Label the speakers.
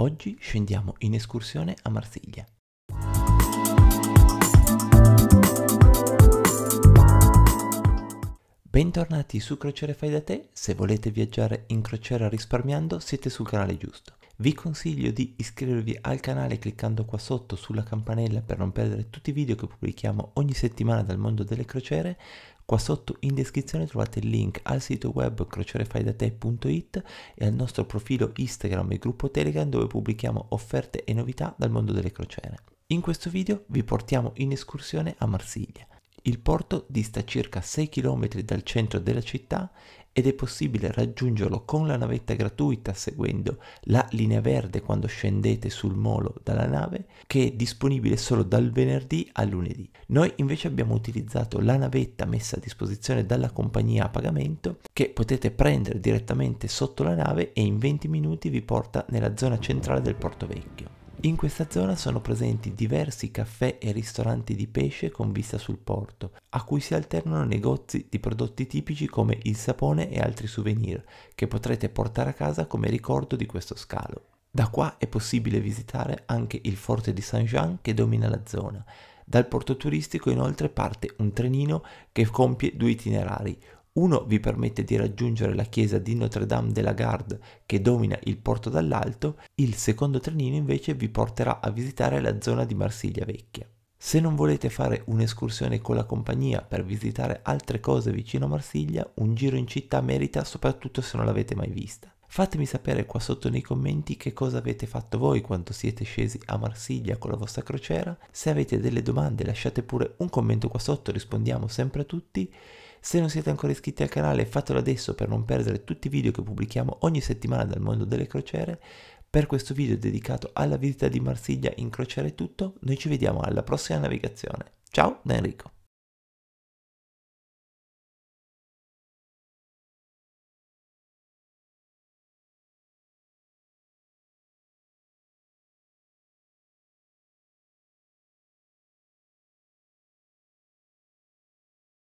Speaker 1: Oggi scendiamo in escursione a Marsiglia. Bentornati su Crociere Fai da Te, se volete viaggiare in crociera risparmiando siete sul canale giusto. Vi consiglio di iscrivervi al canale cliccando qua sotto sulla campanella per non perdere tutti i video che pubblichiamo ogni settimana dal mondo delle crociere. Qua sotto in descrizione trovate il link al sito web crocierefaidatè.it e al nostro profilo Instagram e gruppo Telegram dove pubblichiamo offerte e novità dal mondo delle crociere. In questo video vi portiamo in escursione a Marsiglia. Il porto dista circa 6 km dal centro della città ed è possibile raggiungerlo con la navetta gratuita seguendo la linea verde quando scendete sul molo dalla nave che è disponibile solo dal venerdì al lunedì. Noi invece abbiamo utilizzato la navetta messa a disposizione dalla compagnia a pagamento che potete prendere direttamente sotto la nave e in 20 minuti vi porta nella zona centrale del Porto Vecchio. In questa zona sono presenti diversi caffè e ristoranti di pesce con vista sul porto, a cui si alternano negozi di prodotti tipici come il sapone e altri souvenir, che potrete portare a casa come ricordo di questo scalo. Da qua è possibile visitare anche il forte di Saint-Jean che domina la zona. Dal porto turistico inoltre parte un trenino che compie due itinerari, uno vi permette di raggiungere la chiesa di Notre Dame de la Garde che domina il porto dall'alto, il secondo trenino invece vi porterà a visitare la zona di Marsiglia Vecchia. Se non volete fare un'escursione con la compagnia per visitare altre cose vicino a Marsiglia, un giro in città merita soprattutto se non l'avete mai vista. Fatemi sapere qua sotto nei commenti che cosa avete fatto voi quando siete scesi a Marsiglia con la vostra crociera. Se avete delle domande lasciate pure un commento qua sotto, rispondiamo sempre a tutti se non siete ancora iscritti al canale fatelo adesso per non perdere tutti i video che pubblichiamo ogni settimana dal mondo delle crociere. Per questo video dedicato alla visita di Marsiglia in crociere è tutto, noi ci vediamo alla prossima navigazione. Ciao da Enrico!